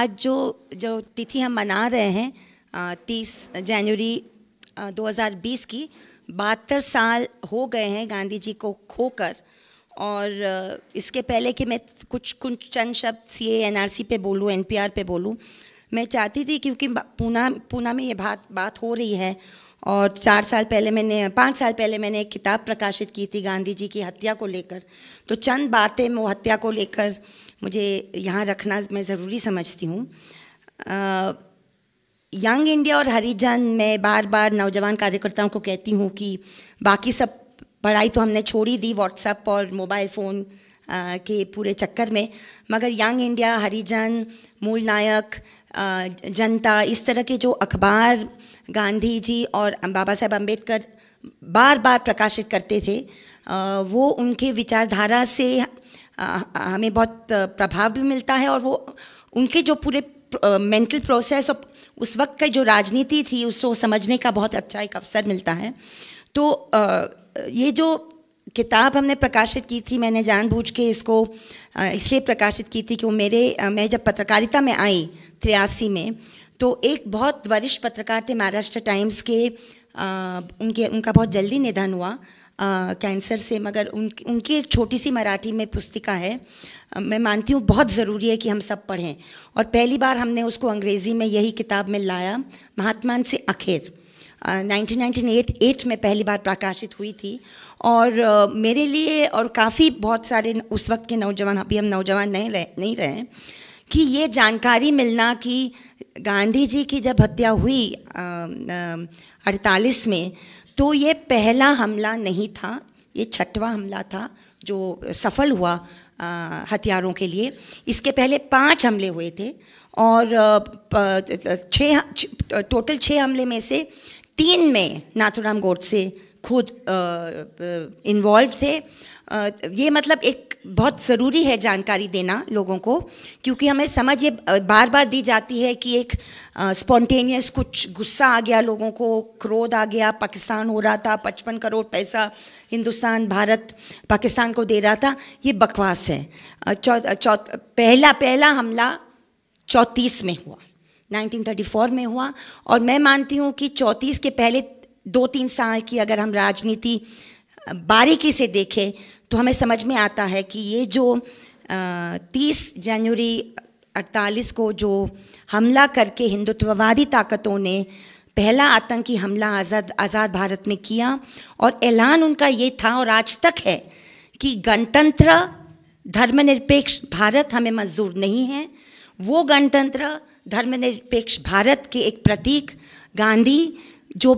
आज जो जो तिथि हम मना रहे हैं तीस जनवरी 2020 की बहत्तर साल हो गए हैं गांधी जी को खोकर और इसके पहले कि मैं कुछ कुछ चंद शब्द सी सी पे बोलूँ एन पी आर पे बोलूँ मैं चाहती थी क्योंकि पूना पूना में ये बात बात हो रही है और चार साल पहले मैंने पाँच साल पहले मैंने एक किताब प्रकाशित की थी गांधी जी की हत्या को लेकर तो चंद बातें वो हत्या को लेकर मुझे यहाँ रखना मैं ज़रूरी समझती हूँ यंग इंडिया और हरिजन मैं बार बार नौजवान कार्यकर्ताओं को कहती हूँ कि बाकी सब पढ़ाई तो हमने छोड़ी दी व्हाट्सअप और मोबाइल फ़ोन के पूरे चक्कर में मगर यंग इंडिया हरिजन मूल नायक जनता इस तरह के जो अखबार गांधी जी और बाबा साहेब अम्बेडकर बार बार प्रकाशित करते थे वो उनके विचारधारा से हमें बहुत प्रभाव भी मिलता है और वो उनके जो पूरे मेंटल प्रोसेस और उस वक्त का जो राजनीति थी उसको समझने का बहुत अच्छा एक अवसर मिलता है तो ये जो किताब हमने प्रकाशित की थी मैंने जानबूझ के इसको इसलिए प्रकाशित की थी कि वो मेरे मैं जब पत्रकारिता में आई त्रियासी में तो एक बहुत वरिष्ठ पत्रकार थे महाराष्ट्र टाइम्स के आ, उनके उनका बहुत जल्दी निधन हुआ कैंसर से मगर उन उनकी एक छोटी सी मराठी में पुस्तिका है मैं मानती हूँ बहुत ज़रूरी है कि हम सब पढ़ें और पहली बार हमने उसको अंग्रेज़ी में यही किताब में लाया महात्मा से आखिर एट में पहली बार प्रकाशित हुई थी और आ, मेरे लिए और काफ़ी बहुत सारे उस वक्त के नौजवान अभी हम नौजवान नहीं रहे नहीं रहे कि ये जानकारी मिलना कि गांधी जी की जब हत्या हुई अड़तालीस में तो ये पहला हमला नहीं था ये छठवां हमला था जो सफल हुआ हथियारों के लिए इसके पहले पांच हमले हुए थे और छः टोटल छः हमले में से तीन में नाथुराम गोडसे खुद इन्वॉल्व थे ये मतलब एक बहुत ज़रूरी है जानकारी देना लोगों को क्योंकि हमें समझ ये बार बार दी जाती है कि एक स्पॉन्टेनियस कुछ गुस्सा आ गया लोगों को क्रोध आ गया पाकिस्तान हो रहा था पचपन करोड़ पैसा हिंदुस्तान भारत पाकिस्तान को दे रहा था ये बकवास है चौ, चौ, पहला पहला हमला चौंतीस में हुआ 1934 में हुआ और मैं मानती हूँ कि चौंतीस के पहले दो तीन साल की अगर हम राजनीति बारीकी से देखें तो हमें समझ में आता है कि ये जो तीस जनवरी 48 को जो हमला करके हिंदुत्ववादी ताकतों ने पहला आतंकी हमला आज़ाद आज़ाद भारत में किया और ऐलान उनका ये था और आज तक है कि गणतंत्र धर्मनिरपेक्ष भारत हमें मंजूर नहीं है वो गणतंत्र धर्मनिरपेक्ष भारत के एक प्रतीक गांधी जो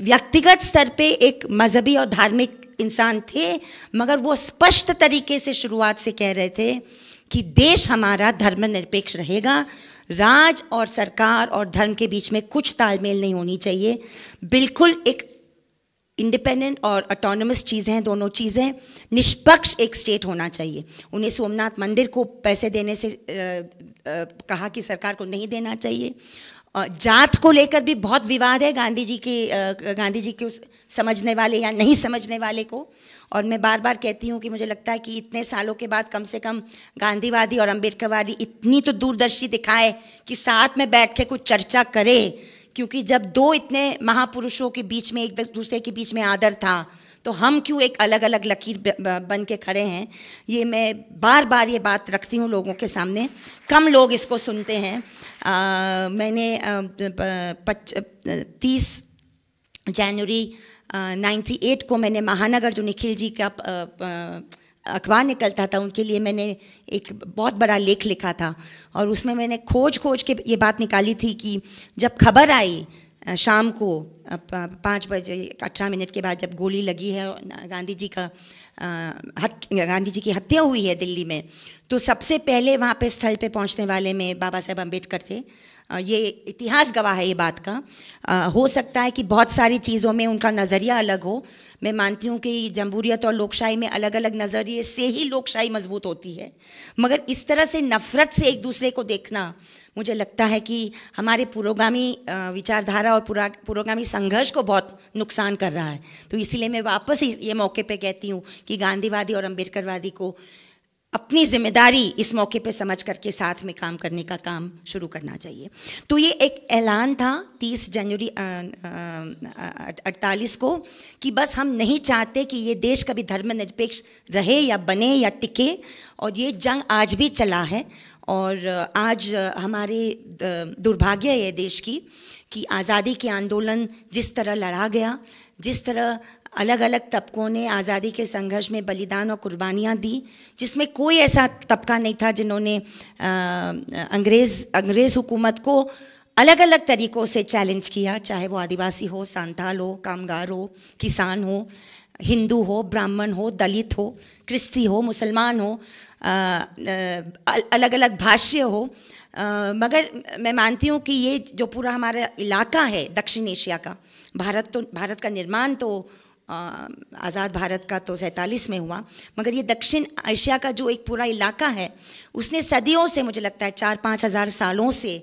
व्यक्तिगत स्तर पे एक मजहबी और धार्मिक इंसान थे मगर वो स्पष्ट तरीके से शुरुआत से कह रहे थे कि देश हमारा धर्मनिरपेक्ष रहेगा राज और सरकार और धर्म के बीच में कुछ तालमेल नहीं होनी चाहिए बिल्कुल एक इंडिपेंडेंट और ऑटोनमस चीज़ें हैं दोनों चीज़ें निष्पक्ष एक स्टेट होना चाहिए उन्हें सोमनाथ मंदिर को पैसे देने से आ, आ, कहा कि सरकार को नहीं देना चाहिए जात को लेकर भी बहुत विवाद है गांधी जी के गांधी जी के उस समझने वाले या नहीं समझने वाले को और मैं बार बार कहती हूँ कि मुझे लगता है कि इतने सालों के बाद कम से कम गांधीवादी और अम्बेडकरवादी इतनी तो दूरदर्शी दिखाए कि साथ में बैठ के कुछ चर्चा करे क्योंकि जब दो इतने महापुरुषों के बीच में एक दूसरे के बीच में आदर था तो हम क्यों एक अलग अलग लकीर बन के खड़े हैं ये मैं बार बार ये बात रखती हूँ लोगों के सामने कम लोग इसको सुनते हैं आ, मैंने तीस जनवरी 98 को मैंने महानगर जो निखिल जी का अखबार निकलता था उनके लिए मैंने एक बहुत बड़ा लेख लिखा था और उसमें मैंने खोज खोज के ये बात निकाली थी कि जब खबर आई शाम को पाँच बजे अठारह मिनट के बाद जब गोली लगी है गांधी जी का गांधी जी की हत्या हुई है दिल्ली में तो सबसे पहले वहाँ पे स्थल पे पहुँचने वाले में बाबा साहेब अम्बेडकर थे ये इतिहास गवाह है ये बात का आ, हो सकता है कि बहुत सारी चीज़ों में उनका नज़रिया अलग हो मैं मानती हूँ कि जमहूरियत और लोकशाही में अलग अलग नज़रिए से ही लोकशाही मजबूत होती है मगर इस तरह से नफ़रत से एक दूसरे को देखना मुझे लगता है कि हमारे पुरोगामी विचारधारा और पुरोगामी संघर्ष को बहुत नुकसान कर रहा है तो इसीलिए मैं वापस ये मौके पे कहती हूँ कि गांधीवादी और अम्बेडकरवादी को अपनी जिम्मेदारी इस मौके पे समझ करके साथ में काम करने का काम शुरू करना चाहिए तो ये एक ऐलान था 30 जनवरी अड़तालीस को कि बस हम नहीं चाहते कि ये देश कभी धर्मनिरपेक्ष रहे या बने या टिके और ये जंग आज भी चला है और आज हमारे दुर्भाग्य है देश की कि आज़ादी के आंदोलन जिस तरह लड़ा गया जिस तरह अलग अलग तबकों ने आज़ादी के संघर्ष में बलिदान और कुर्बानियाँ दी जिसमें कोई ऐसा तबका नहीं था जिन्होंने अंग्रेज़ अंग्रेज़ हुकूमत को अलग अलग तरीक़ों से चैलेंज किया चाहे वो आदिवासी हो सांताल हो कामगार हो किसान हो हिंदू हो ब्राह्मण हो दलित हो क्रिस्ती हो मुसलमान हो आ, आ, अलग अलग भाष्य हो आ, मगर मैं मानती हूँ कि ये जो पूरा हमारा इलाका है दक्षिण एशिया का भारत तो भारत का निर्माण तो आज़ाद भारत का तो सैंतालीस में हुआ मगर ये दक्षिण एशिया का जो एक पूरा इलाका है उसने सदियों से मुझे लगता है चार पाँच हज़ार सालों से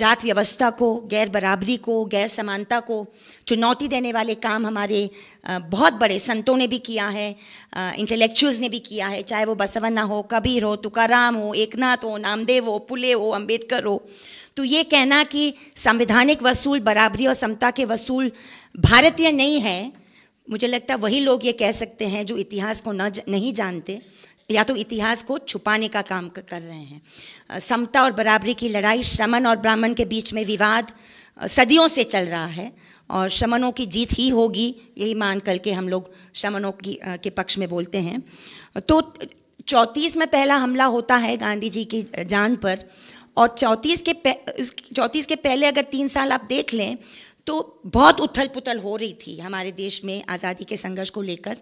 जात व्यवस्था को गैर बराबरी को गैर समानता को चुनौती देने वाले काम हमारे बहुत बड़े संतों ने भी किया है इंटेलेक्चुअल्स ने भी किया है चाहे वो बसवन्ना हो कबीर हो तुकाराम हो एकनाथ हो नामदेव हो पुले हो अम्बेडकर हो तो ये कहना कि संवैधानिक वसूल बराबरी और समता के वसूल भारतीय नहीं है मुझे लगता है वही लोग ये कह सकते हैं जो इतिहास को न नहीं जानते या तो इतिहास को छुपाने का काम कर रहे हैं समता और बराबरी की लड़ाई श्रमण और ब्राह्मण के बीच में विवाद सदियों से चल रहा है और शमनों की जीत ही होगी यही मान कर के हम लोग श्रमणों की के पक्ष में बोलते हैं तो चौंतीस में पहला हमला होता है गांधी जी की जान पर और चौंतीस के चौंतीस के पहले अगर तीन साल आप देख लें तो बहुत उथल पुथल हो रही थी हमारे देश में आज़ादी के संघर्ष को लेकर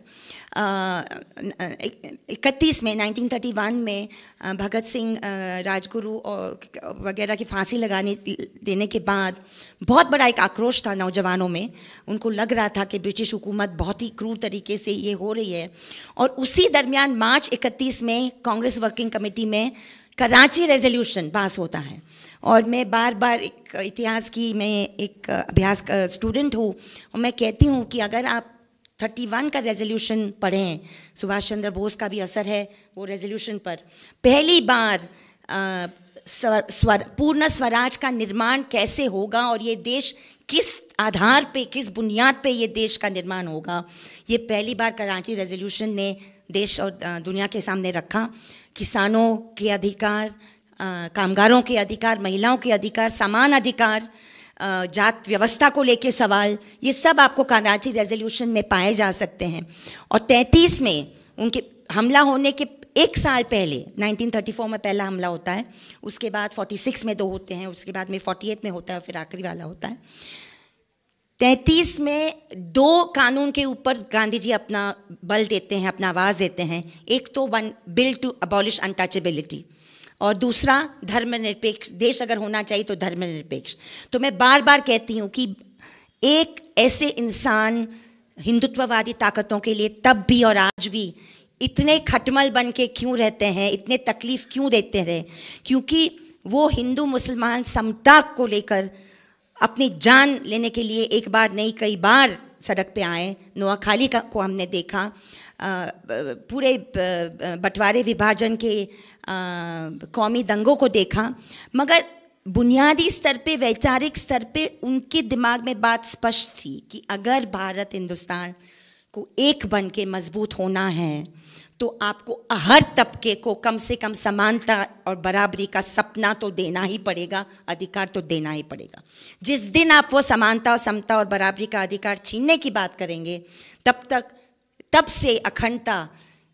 इकतीस में 1931 में भगत सिंह राजगुरु और वगैरह की फांसी लगाने देने के बाद बहुत बड़ा एक आक्रोश था नौजवानों में उनको लग रहा था कि ब्रिटिश हुकूमत बहुत ही क्रूर तरीके से ये हो रही है और उसी दरमियान मार्च इकतीस में कांग्रेस वर्किंग कमेटी में कराची रेजोल्यूशन पास होता है और मैं बार बार एक इतिहास की मैं एक अभ्यास स्टूडेंट हूँ और मैं कहती हूँ कि अगर आप 31 का रेजोल्यूशन पढ़ें सुभाष चंद्र बोस का भी असर है वो रेजोल्यूशन पर पहली बार आ, स्वर, स्वर पूर्ण स्वराज का निर्माण कैसे होगा और ये देश किस आधार पे किस बुनियाद पे ये देश का निर्माण होगा ये पहली बार कराची रेजोल्यूशन ने देश और दुनिया के सामने रखा किसानों के अधिकार कामगारों के अधिकार महिलाओं के अधिकार समान अधिकार जात व्यवस्था को लेके सवाल ये सब आपको कराची रेजोल्यूशन में पाए जा सकते हैं और 33 में उनके हमला होने के एक साल पहले 1934 में पहला हमला होता है उसके बाद 46 में दो होते हैं उसके बाद में 48 में होता है और फिर आखिरी वाला होता है 33 में दो कानून के ऊपर गांधी जी अपना बल देते हैं अपना आवाज़ देते हैं एक तो one bill to abolish untouchability और दूसरा धर्मनिरपेक्ष देश अगर होना चाहिए तो धर्मनिरपेक्ष तो मैं बार बार कहती हूँ कि एक ऐसे इंसान हिंदुत्ववादी ताकतों के लिए तब भी और आज भी इतने खटमल बन के क्यों रहते हैं इतने तकलीफ़ क्यों देते रहे क्योंकि वो हिंदू मुसलमान समता को लेकर अपनी जान लेने के लिए एक बार नहीं कई बार सड़क पे आए नोआखाली का को हमने देखा पूरे बंटवारे विभाजन के कौमी दंगों को देखा मगर बुनियादी स्तर पे वैचारिक स्तर पे उनके दिमाग में बात स्पष्ट थी कि अगर भारत हिंदुस्तान को एक बन के मजबूत होना है तो आपको हर तबके को कम से कम समानता और बराबरी का सपना तो देना ही पड़ेगा अधिकार तो देना ही पड़ेगा जिस दिन आप वो समानता और समता और बराबरी का अधिकार छीनने की बात करेंगे तब तक तब से अखंडता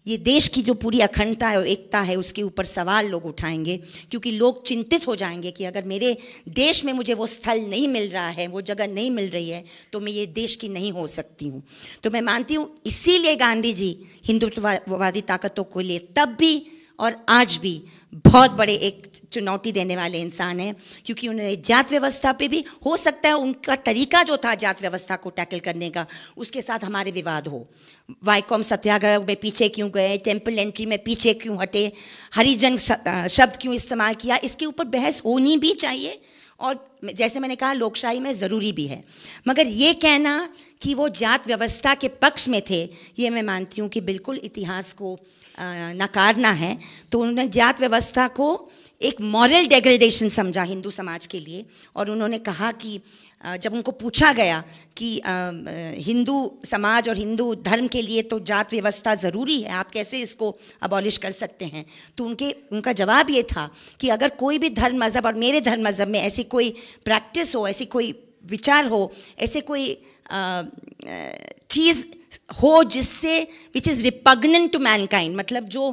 ये देश की जो पूरी अखंडता है और एकता है उसके ऊपर सवाल लोग उठाएंगे क्योंकि लोग चिंतित हो जाएंगे कि अगर मेरे देश में मुझे वो स्थल नहीं मिल रहा है वो जगह नहीं मिल रही है तो मैं ये देश की नहीं हो सकती हूँ तो मैं मानती हूँ इसीलिए गांधी जी हिंदुत्ववादी ताकतों को लिए तब भी और आज भी बहुत बड़े एक चुनौती देने वाले इंसान हैं क्योंकि उन्होंने जात व्यवस्था पे भी हो सकता है उनका तरीका जो था जात व्यवस्था को टैकल करने का उसके साथ हमारे विवाद हो वाईकॉम सत्याग्रह में पीछे क्यों गए टेम्पल एंट्री में पीछे क्यों हटे हरिजन शब्द क्यों इस्तेमाल किया इसके ऊपर बहस होनी भी चाहिए और जैसे मैंने कहा लोकशाही में ज़रूरी भी है मगर ये कहना कि वो जात व्यवस्था के पक्ष में थे ये मैं मानती हूँ कि बिल्कुल इतिहास को नकारना है तो उन्होंने जात व्यवस्था को एक मॉरल डिग्रेडेशन समझा हिंदू समाज के लिए और उन्होंने कहा कि जब उनको पूछा गया कि हिंदू समाज और हिंदू धर्म के लिए तो जात व्यवस्था ज़रूरी है आप कैसे इसको अबॉलिश कर सकते हैं तो उनके उनका जवाब ये था कि अगर कोई भी धर्म मज़हब और मेरे धर्म मज़हब में ऐसी कोई प्रैक्टिस हो ऐसी कोई विचार हो ऐसे कोई चीज़ हो जिससे which is repugnant to mankind मतलब जो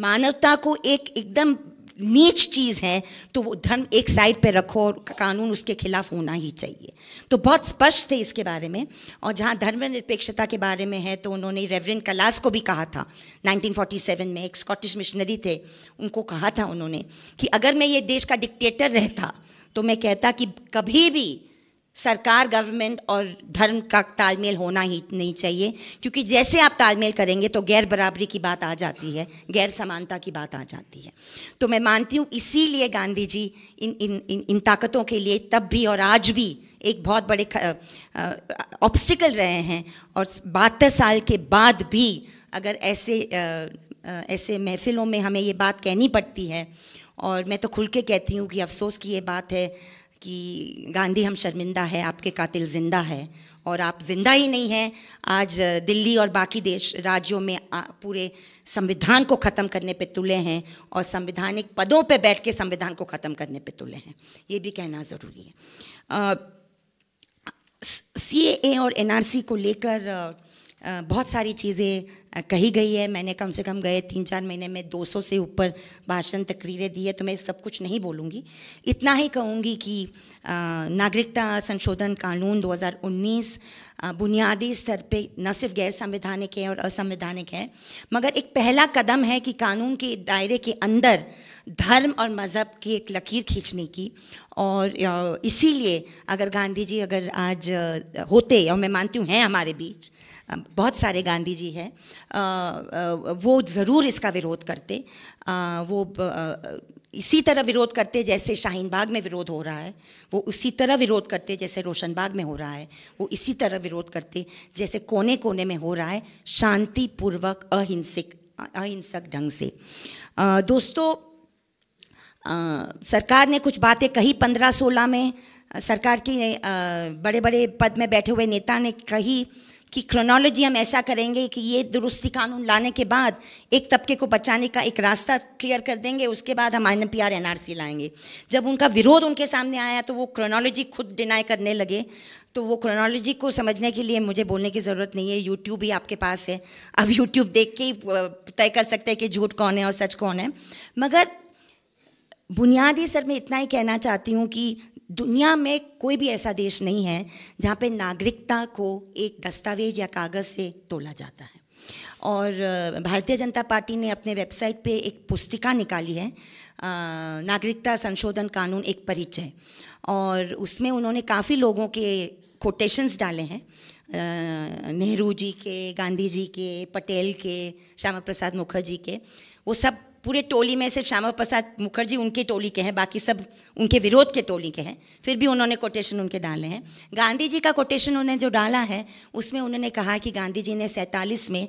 मानवता को एक एकदम नीच चीज़ है तो वो धर्म एक साइड पे रखो और कानून उसके खिलाफ होना ही चाहिए तो बहुत स्पष्ट थे इसके बारे में और जहाँ धर्मनिरपेक्षता के बारे में है तो उन्होंने रेवरेंड कलास को भी कहा था 1947 में एक स्कॉटिश मिशनरी थे उनको कहा था उन्होंने कि अगर मैं ये देश का डिक्टेटर रहता तो मैं कहता कि कभी भी सरकार गवर्नमेंट और धर्म का तालमेल होना ही नहीं चाहिए क्योंकि जैसे आप तालमेल करेंगे तो गैर बराबरी की बात आ जाती है गैर समानता की बात आ जाती है तो मैं मानती हूँ इसीलिए गांधी जी इन इन इन इन ताकतों के लिए तब भी और आज भी एक बहुत बड़े ऑब्स्टिकल रहे हैं और बहत्तर साल के बाद भी अगर ऐसे आ, आ, ऐसे महफिलों में हमें ये बात कहनी पड़ती है और मैं तो खुल के कहती हूँ कि अफसोस की ये बात है कि गांधी हम शर्मिंदा है आपके कातिल ज़िंदा है और आप ज़िंदा ही नहीं हैं आज दिल्ली और बाकी देश राज्यों में आ, पूरे संविधान को ख़त्म करने पे तुले हैं और संविधानिक पदों पे बैठ के संविधान को ख़त्म करने पे तुले हैं ये भी कहना ज़रूरी है सी ए और एन को लेकर बहुत सारी चीज़ें कही गई है मैंने कम से कम गए तीन चार महीने में 200 से ऊपर भाषण तकरीरें दी है तो मैं सब कुछ नहीं बोलूँगी इतना ही कहूँगी कि नागरिकता संशोधन कानून 2019 बुनियादी स्तर पे न सिर्फ गैर संवैधानिक है और असंवैधानिक है मगर एक पहला कदम है कि कानून के दायरे के अंदर धर्म और मज़हब की एक लकीर खींचने की और इसीलिए अगर गांधी जी अगर आज होते और मैं मानती हूँ हैं हमारे बीच बहुत सारे गांधी जी हैं वो ज़रूर इसका विरोध करते वो इसी तरह विरोध करते जैसे शाहीन बाग में विरोध हो रहा है वो उसी तरह विरोध करते जैसे रोशन बाग में हो रहा है वो इसी तरह विरोध करते जैसे कोने कोने में हो रहा है शांतिपूर्वक अहिंसक अहिंसक ढंग से आ, दोस्तों आ, सरकार ने कुछ बातें कही पंद्रह सोलह में सरकार की बड़े बड़े पद में बैठे हुए नेता ने कही कि क्रोनोलॉजी हम ऐसा करेंगे कि ये दुरुस्ती कानून लाने के बाद एक तबके को बचाने का एक रास्ता क्लियर कर देंगे उसके बाद हम एन पी आर लाएंगे जब उनका विरोध उनके सामने आया तो वो क्रोनोलॉजी खुद डिनाई करने लगे तो वो क्रोनोलॉजी को समझने के लिए मुझे बोलने की ज़रूरत नहीं है यूट्यूब ही आपके पास है अब यूट्यूब देख के ही तय कर सकते हैं कि झूठ कौन है और सच कौन है मगर बुनियादी सर मैं इतना ही कहना चाहती हूँ कि दुनिया में कोई भी ऐसा देश नहीं है जहाँ पे नागरिकता को एक दस्तावेज या कागज़ से तोला जाता है और भारतीय जनता पार्टी ने अपने वेबसाइट पे एक पुस्तिका निकाली है नागरिकता संशोधन कानून एक परिचय और उसमें उन्होंने काफ़ी लोगों के कोटेशंस डाले हैं नेहरू जी के गांधी जी के पटेल के श्यामा प्रसाद मुखर्जी के वो सब पूरे टोली में सिर्फ श्यामा प्रसाद मुखर्जी उनके टोली के हैं बाकी सब उनके विरोध के टोली के हैं फिर भी उन्होंने कोटेशन उनके डाले हैं गांधी जी का कोटेशन उन्होंने जो डाला है उसमें उन्होंने कहा कि गांधी जी ने सैंतालीस में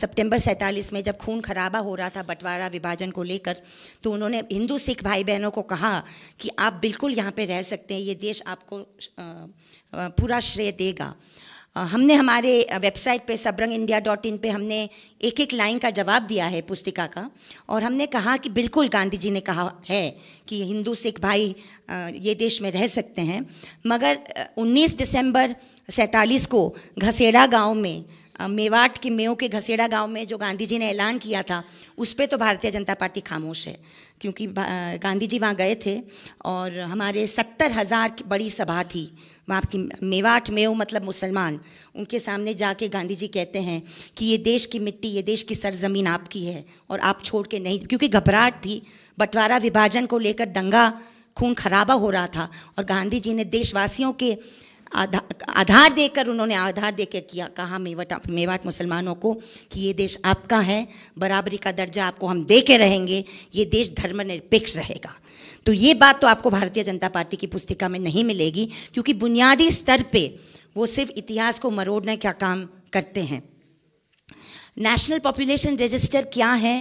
सितंबर सैंतालीस में जब खून खराबा हो रहा था बंटवारा विभाजन को लेकर तो उन्होंने हिंदू सिख भाई बहनों को कहा कि आप बिल्कुल यहाँ पर रह सकते हैं ये देश आपको पूरा श्रेय देगा हमने हमारे वेबसाइट पे सबरंग इंडिया डॉट इन पर हमने एक एक लाइन का जवाब दिया है पुस्तिका का और हमने कहा कि बिल्कुल गांधी जी ने कहा है कि हिंदू सिख भाई ये देश में रह सकते हैं मगर 19 दिसंबर सैंतालीस को घसेड़ा गांव में मेवाट के मेयो के घसेड़ा गांव में जो गांधी जी ने ऐलान किया था उस पर तो भारतीय जनता पार्टी खामोश है क्योंकि गांधी जी वहाँ गए थे और हमारे सत्तर हज़ार बड़ी सभा थी वहाँ की मेवाठ मेव मतलब मुसलमान उनके सामने जाके गांधी जी कहते हैं कि ये देश की मिट्टी ये देश की सरजमीन आपकी है और आप छोड़ के नहीं क्योंकि घबराहट थी बंटवारा विभाजन को लेकर दंगा खून खराबा हो रहा था और गांधी जी ने देशवासियों के आधा, आधार देकर उन्होंने आधार देकर किया कहा मेवाट मेवाट मुसलमानों को कि ये देश आपका है बराबरी का दर्जा आपको हम दे के रहेंगे ये देश धर्मनिरपेक्ष रहेगा तो ये बात तो आपको भारतीय जनता पार्टी की पुस्तिका में नहीं मिलेगी क्योंकि बुनियादी स्तर पे वो सिर्फ इतिहास को मरोड़ने का काम करते हैं नेशनल पॉपुलेशन रजिस्टर क्या है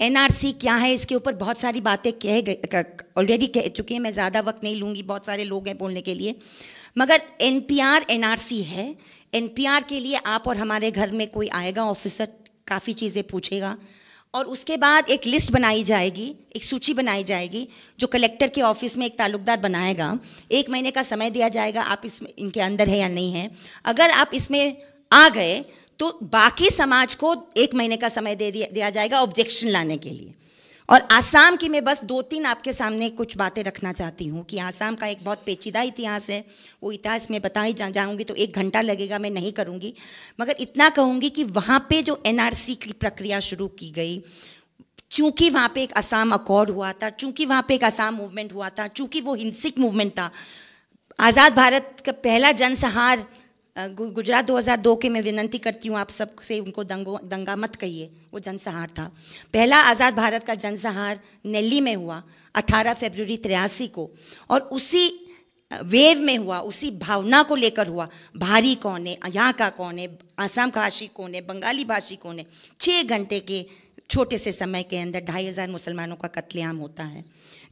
एनआरसी क्या है इसके ऊपर बहुत सारी बातें कह गए ऑलरेडी कह चुकी हैं मैं ज़्यादा वक्त नहीं लूँगी बहुत सारे लोग हैं बोलने के लिए मगर एन एनआरसी है एनपीआर के लिए आप और हमारे घर में कोई आएगा ऑफिसर काफ़ी चीज़ें पूछेगा और उसके बाद एक लिस्ट बनाई जाएगी एक सूची बनाई जाएगी जो कलेक्टर के ऑफिस में एक ताल्लुकदार बनाएगा एक महीने का समय दिया जाएगा आप इसमें इनके अंदर है या नहीं है अगर आप इसमें आ गए तो बाकी समाज को एक महीने का समय दे दिया जाएगा ऑब्जेक्शन लाने के लिए और आसाम की मैं बस दो तीन आपके सामने कुछ बातें रखना चाहती हूँ कि आसाम का एक बहुत पेचीदा इतिहास है वो इतिहास मैं बता ही जा जाऊँगी तो एक घंटा लगेगा मैं नहीं करूँगी मगर इतना कहूँगी कि वहाँ पे जो एनआरसी की प्रक्रिया शुरू की गई चूँकि वहाँ पे एक आसाम अकॉर्ड हुआ था चूँकि वहाँ पे एक आसाम मूवमेंट हुआ था चूँकि वो हिंसिक मूवमेंट था आज़ाद भारत का पहला जनसहार गुजरात 2002 के मैं विनती करती हूँ आप सब से उनको दंगो दंगा मत कहिए वो जनसहार था पहला आज़ाद भारत का जनसहार नेली में हुआ 18 फरवरी तिरासी को और उसी वेव में हुआ उसी भावना को लेकर हुआ भारी कौन है यहाँ का कौन है आसाम भाषी कौन है बंगाली भाषी कौन है छः घंटे के छोटे से समय के अंदर ढाई हज़ार मुसलमानों का कत्लेआम होता है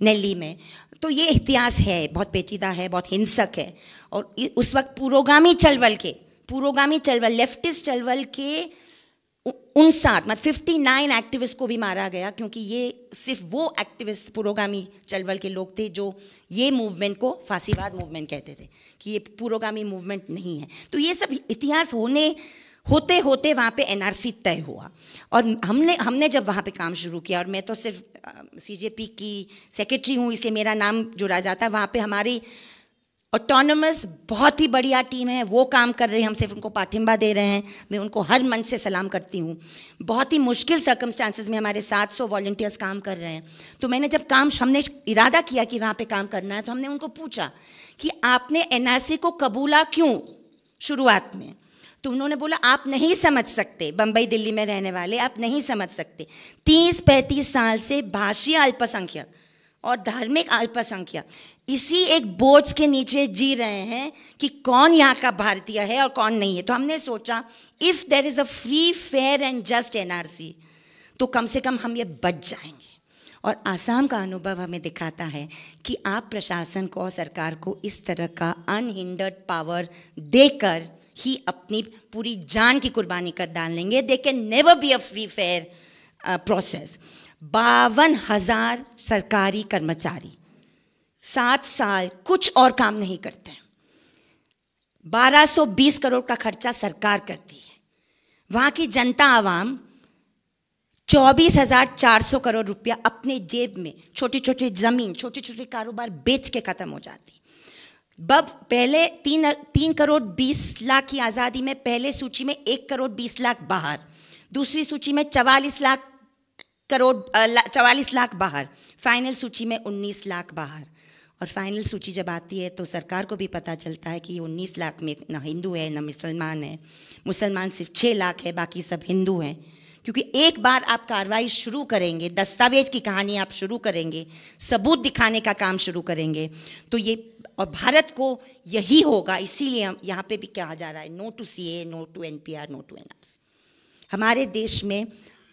नेल्ली में तो ये इतिहास है बहुत पेचीदा है बहुत हिंसक है और उस वक्त पुरोगामी चलवल के पुरोगामी चलवल लेफ्टिस्ट चलवल के उनसाठ मतलब फिफ्टी नाइन एक्टिविस्ट को भी मारा गया क्योंकि ये सिर्फ वो एक्टिविस्ट पुरोगामी चलवल के लोग थे जो ये मूवमेंट को फांसीवाद मूवमेंट कहते थे कि ये पुरोगामी मूवमेंट नहीं है तो ये सब इतिहास होने होते होते वहाँ पे एनआरसी तय हुआ और हमने हमने जब वहाँ पे काम शुरू किया और मैं तो सिर्फ सीजेपी की सेक्रेटरी हूँ इसलिए मेरा नाम जुड़ा जाता है वहाँ पे हमारी ऑटोनमस बहुत ही बढ़िया टीम है वो काम कर रही है हम सिर्फ उनको पाठिंबा दे रहे हैं मैं उनको हर मन से सलाम करती हूँ बहुत ही मुश्किल सर्कमस्टांसिस में हमारे 700 सौ वॉल्टियर्स काम कर रहे हैं तो मैंने जब काम हमने इरादा किया कि वहाँ पे काम करना है तो हमने उनको पूछा कि आपने एन को कबूला क्यों शुरुआत में तो उन्होंने बोला आप नहीं समझ सकते बम्बई दिल्ली में रहने वाले आप नहीं समझ सकते तीस पैंतीस साल से भाषी अल्पसंख्यक और धार्मिक अल्पसंख्यक इसी एक बोझ के नीचे जी रहे हैं कि कौन यहाँ का भारतीय है और कौन नहीं है तो हमने सोचा if there is a free fair and just an तो कम से कम हम ये बच जाएंगे और आसाम का अनुभव हमें दिखाता है कि आप प्रशासन को और सरकार को इस तरह का अनहिंडर्ड पावर देकर ही अपनी पूरी जान की कुर्बानी कर डालेंगे they can never be a free fair process बावन हजार सरकारी कर्मचारी सात साल कुछ और काम नहीं करते बारह बीस करोड़ का खर्चा सरकार करती है वहां की जनता आवाम चौबीस हजार चार सौ करोड़ रुपया अपने जेब में छोटी छोटी ज़मीन छोटे छोटे कारोबार बेच के ख़त्म हो जाती बब पहले तीन तीन करोड़ बीस लाख की आज़ादी में पहले सूची में एक करोड़ बीस लाख बाहर दूसरी सूची में चवालीस लाख करोड़ चवालीस लाख बाहर फाइनल सूची में उन्नीस लाख बाहर और फाइनल सूची जब आती है तो सरकार को भी पता चलता है कि उन्नीस लाख में ना हिंदू है ना मुसलमान है मुसलमान सिर्फ छः लाख है बाकी सब हिंदू हैं क्योंकि एक बार आप कार्रवाई शुरू करेंगे दस्तावेज की कहानी आप शुरू करेंगे सबूत दिखाने का काम शुरू करेंगे तो ये और भारत को यही होगा इसीलिए हम यहाँ पे भी कहा जा रहा है no to C A no to N P R no to N हमारे देश में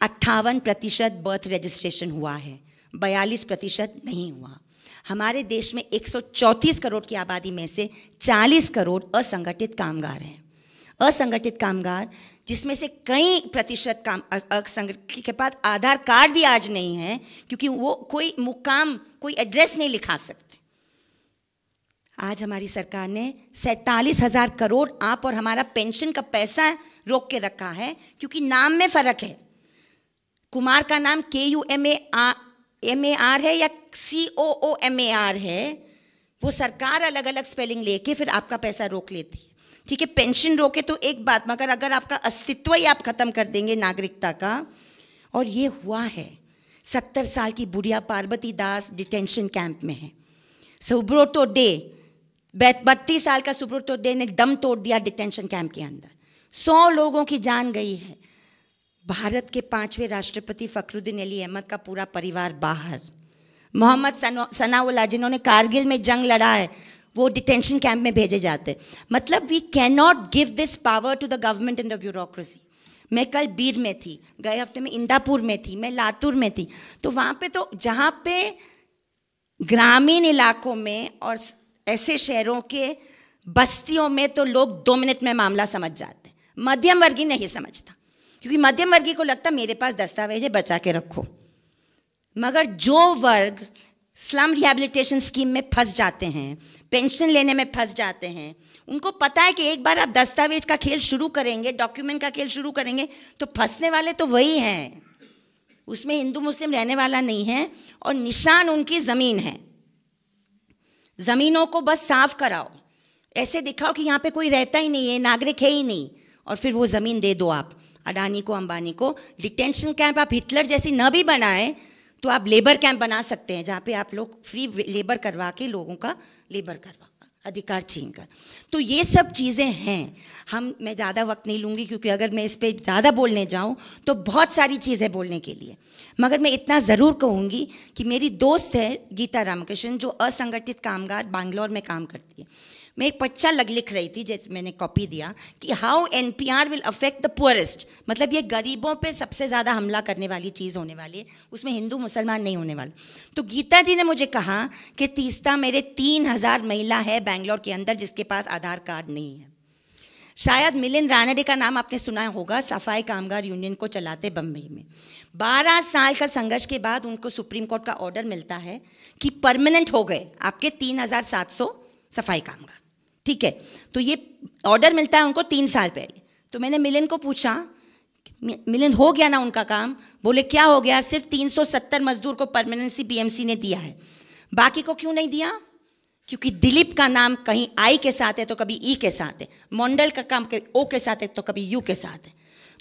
अट्ठावन प्रतिशत बर्थ रजिस्ट्रेशन हुआ है बयालीस प्रतिशत नहीं हुआ हमारे देश में 134 करोड़ की आबादी में से 40 करोड़ असंगठित कामगार हैं असंगठित कामगार जिसमें से कई प्रतिशत काम असंगठित के पास आधार कार्ड भी आज नहीं है क्योंकि वो कोई मुकाम कोई एड्रेस नहीं लिखा सकता आज हमारी सरकार ने सैतालीस हज़ार करोड़ आप और हमारा पेंशन का पैसा रोक के रखा है क्योंकि नाम में फ़र्क है कुमार का नाम K U M A R M A R है या सी ओ ओ एम ए आर है वो सरकार अलग अलग स्पेलिंग लेके फिर आपका पैसा रोक लेती है ठीक है पेंशन रोके तो एक बात मगर अगर आपका अस्तित्व ही आप ख़त्म कर देंगे नागरिकता का और ये हुआ है सत्तर साल की बुढ़िया पार्वती दास डिटेंशन कैंप में है सुब्रोटो डे बत्तीस साल का सुब्रत दे ने दम तोड़ दिया डिटेंशन कैंप के अंदर सौ लोगों की जान गई है भारत के पांचवें राष्ट्रपति फ़खरुद्दीन अली अहमद का पूरा परिवार बाहर मोहम्मद सनाउल्ला जिन्होंने कारगिल में जंग लड़ा है वो डिटेंशन कैंप में भेजे जाते मतलब we can not give this power to the government in the bureaucracy मैं कल बीर में थी गए हफ्ते में इंदापुर में थी मैं लातूर में थी तो वहाँ पे तो जहाँ पे ग्रामीण इलाकों में और ऐसे शहरों के बस्तियों में तो लोग दो मिनट में मामला समझ जाते हैं मध्यम वर्गी नहीं समझता क्योंकि मध्यम वर्गी को लगता मेरे पास दस्तावेज है बचा के रखो मगर जो वर्ग स्लम रिहेबिलिटेशन स्कीम में फंस जाते हैं पेंशन लेने में फंस जाते हैं उनको पता है कि एक बार आप दस्तावेज का खेल शुरू करेंगे डॉक्यूमेंट का खेल शुरू करेंगे तो फंसने वाले तो वही हैं उसमें हिंदू मुस्लिम रहने वाला नहीं है और निशान उनकी ज़मीन है ज़मीनों को बस साफ कराओ ऐसे दिखाओ कि यहाँ पे कोई रहता ही नहीं है नागरिक है ही नहीं और फिर वो ज़मीन दे दो आप अडानी को अंबानी को डिटेंशन कैंप आप हिटलर जैसी न भी बनाएं तो आप लेबर कैंप बना सकते हैं जहाँ पे आप लोग फ्री लेबर करवा के लोगों का लेबर करवा अधिकार छीन कर तो ये सब चीज़ें हैं हम मैं ज़्यादा वक्त नहीं लूँगी क्योंकि अगर मैं इस पर ज़्यादा बोलने जाऊँ तो बहुत सारी चीज़ें बोलने के लिए मगर मैं इतना ज़रूर कहूँगी कि मेरी दोस्त है गीता रामकृष्ण जो असंगठित कामगार बांग्लोर में काम करती है मैं एक पर्चा लग लिख रही थी जैसे मैंने कॉपी दिया कि how N P R will affect the poorest मतलब ये गरीबों पे सबसे ज़्यादा हमला करने वाली चीज़ होने वाली है उसमें हिंदू मुसलमान नहीं होने वाला तो गीता जी ने मुझे कहा कि तीस्ता मेरे तीन हज़ार महिला है बैंगलोर के अंदर जिसके पास आधार कार्ड नहीं है शायद मिलिन रानडे का नाम आपने सुना होगा सफाई कामगार यूनियन को चलाते बम्बई में 12 साल का संघर्ष के बाद उनको सुप्रीम कोर्ट का ऑर्डर मिलता है कि परमानेंट हो गए आपके 3,700 सफाई कामगार ठीक है तो ये ऑर्डर मिलता है उनको तीन साल पहले तो मैंने मिलन को पूछा मिलन हो गया ना उनका काम बोले क्या हो गया सिर्फ 370 मजदूर को परमानेंसी बीएमसी ने दिया है बाकी को क्यों नहीं दिया क्योंकि दिलीप का नाम कहीं आई के साथ है तो कभी ई e के साथ है मंडल का काम ओ के साथ है तो कभी यू के साथ है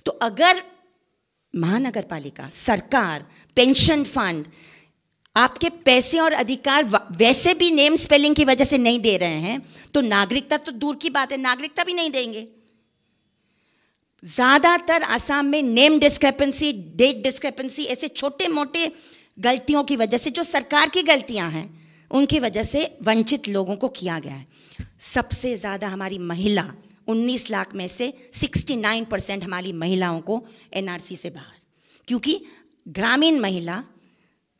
तो अगर महानगर पालिका सरकार पेंशन फंड आपके पैसे और अधिकार वैसे भी नेम स्पेलिंग की वजह से नहीं दे रहे हैं तो नागरिकता तो दूर की बात है नागरिकता भी नहीं देंगे ज़्यादातर आसाम में नेम डिस्क्रेपेंसी डेट डिस्क्रेपेंसी ऐसे छोटे मोटे गलतियों की वजह से जो सरकार की गलतियां हैं उनकी वजह से वंचित लोगों को किया गया है सबसे ज़्यादा हमारी महिला 19 लाख में से 69 परसेंट हमारी महिलाओं को एनआरसी से बाहर क्योंकि ग्रामीण महिला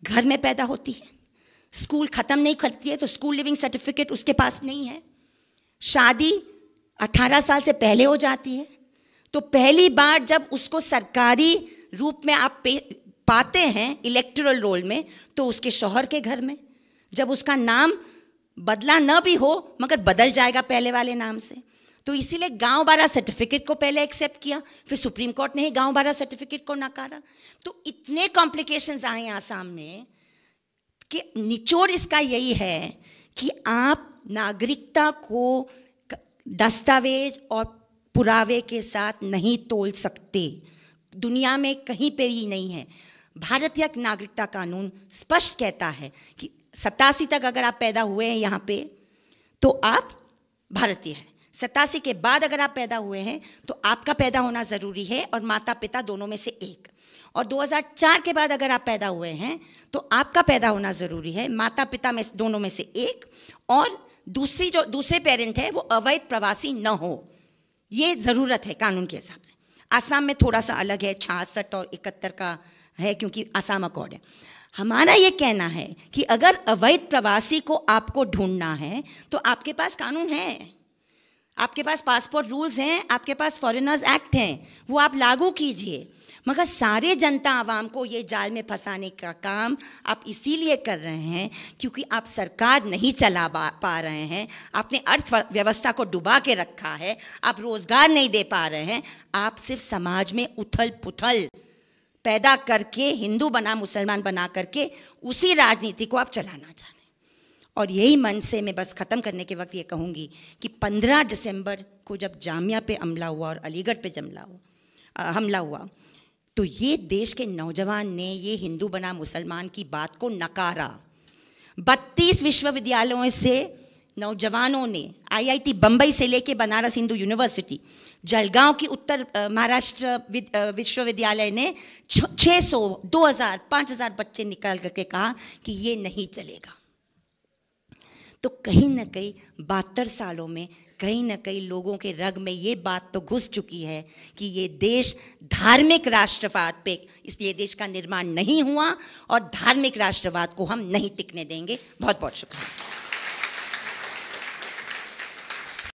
घर में पैदा होती है स्कूल ख़त्म नहीं करती है तो स्कूल लिविंग सर्टिफिकेट उसके पास नहीं है शादी 18 साल से पहले हो जाती है तो पहली बार जब उसको सरकारी रूप में आप पाते हैं इलेक्टोरल रोल में तो उसके शोहर के घर में जब उसका नाम बदला न भी हो मगर बदल जाएगा पहले वाले नाम से तो इसीलिए गांव बारह सर्टिफिकेट को पहले एक्सेप्ट किया फिर सुप्रीम कोर्ट ने ही गांव बारह सर्टिफिकेट को नकारा तो इतने कॉम्प्लिकेशंस आए यहाँ सामने कि निचोड़ इसका यही है कि आप नागरिकता को दस्तावेज और पुरावे के साथ नहीं तोल सकते दुनिया में कहीं पे ही नहीं है भारतीय नागरिकता कानून स्पष्ट कहता है कि सतासी तक अगर आप पैदा हुए हैं यहाँ पे तो आप भारतीय हैं सतासी के बाद अगर आप पैदा हुए हैं तो आपका पैदा होना ज़रूरी है और माता पिता दोनों में से एक और 2004 के बाद अगर आप पैदा हुए हैं तो आपका पैदा होना ज़रूरी है माता पिता में दोनों में से एक और दूसरी जो दूसरे पेरेंट है वो अवैध प्रवासी न हो ये ज़रूरत है कानून के हिसाब से आसाम में थोड़ा सा अलग है छियासठ और इकहत्तर का है क्योंकि आसाम अकॉर्ड है हमारा ये कहना है कि अगर अवैध प्रवासी को आपको ढूंढना है तो आपके पास कानून है आपके पास पासपोर्ट रूल्स हैं आपके पास फॉरेनर्स एक्ट हैं वो आप लागू कीजिए मगर सारे जनता आवाम को ये जाल में फंसाने का काम आप इसीलिए कर रहे हैं क्योंकि आप सरकार नहीं चला पा रहे हैं आपने अर्थव्यवस्था को डुबा के रखा है आप रोज़गार नहीं दे पा रहे हैं आप सिर्फ समाज में उथल पुथल पैदा करके हिंदू बना मुसलमान बना करके उसी राजनीति को आप चलाना चाहते और यही मन से मैं बस ख़त्म करने के वक्त ये कहूँगी कि 15 दिसंबर को जब जामिया पे हमला हुआ और अलीगढ़ पे जमला हुआ हमला हुआ तो ये देश के नौजवान ने ये हिंदू बना मुसलमान की बात को नकारा बत्तीस विश्वविद्यालयों से नौजवानों ने आईआईटी बम्बई से लेके बनारस हिंदू यूनिवर्सिटी जलगांव की उत्तर महाराष्ट्र विश्वविद्यालय ने छः सौ दो हज़ार पाँच हज़ार बच्चे निकाल करके कहा कि ये नहीं चलेगा तो कहीं ना कहीं बहत्तर सालों में कहीं ना कहीं लोगों के रग में ये बात तो घुस चुकी है कि ये देश धार्मिक राष्ट्रवाद पे इसलिए देश का निर्माण नहीं हुआ और धार्मिक राष्ट्रवाद को हम नहीं टिकने देंगे बहुत बहुत शुक्रिया